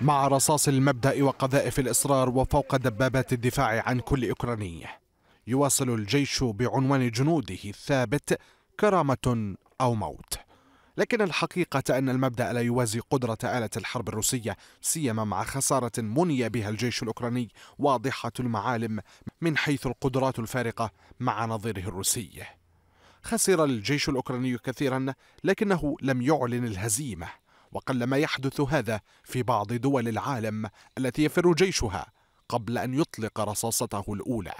مع رصاص المبدأ وقذائف الإصرار وفوق دبابات الدفاع عن كل أوكراني يواصل الجيش بعنوان جنوده الثابت كرامة أو موت لكن الحقيقة أن المبدأ لا يوازي قدرة آلة الحرب الروسية سيما مع خسارة مني بها الجيش الأوكراني واضحة المعالم من حيث القدرات الفارقة مع نظيره الروسي خسر الجيش الأوكراني كثيرا لكنه لم يعلن الهزيمة وقلما يحدث هذا في بعض دول العالم التي يفر جيشها قبل أن يطلق رصاصته الأولى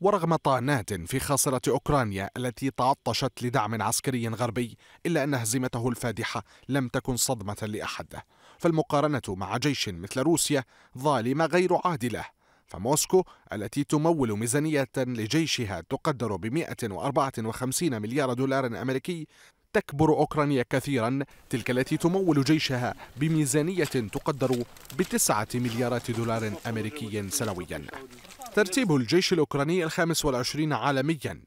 ورغم طعنات في خاصرة أوكرانيا التي تعطشت لدعم عسكري غربي إلا أن هزيمته الفادحة لم تكن صدمة لأحد فالمقارنة مع جيش مثل روسيا ظالمة غير عادلة فموسكو التي تمول ميزانية لجيشها تقدر ب 154 مليار دولار أمريكي تكبر أوكرانيا كثيرا تلك التي تمول جيشها بميزانية تقدر بتسعة مليارات دولار أمريكي سنويا ترتيب الجيش الأوكراني الخامس والعشرين عالميا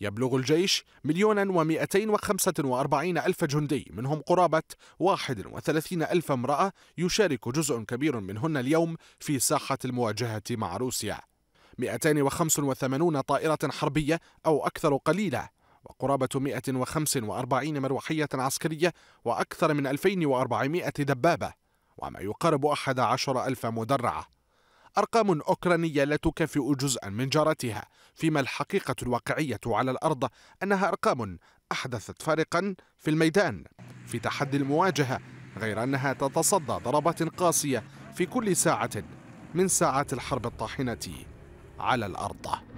يبلغ الجيش مليونا ومئتين وخمسة وأربعين ألف جندي منهم قرابة واحد وثلاثين ألف امرأة يشارك جزء كبير منهن اليوم في ساحة المواجهة مع روسيا 285 طائرة حربية أو أكثر قليلة وقرابة 145 مروحية عسكرية وأكثر من 2400 دبابة وما يقارب 11 ألف مدرعة أرقام أوكرانية لا تكافئ جزءا من جارتها فيما الحقيقة الواقعية على الأرض أنها أرقام أحدثت فارقا في الميدان في تحدي المواجهة غير أنها تتصدى ضربات قاسية في كل ساعة من ساعات الحرب الطاحنة على الأرض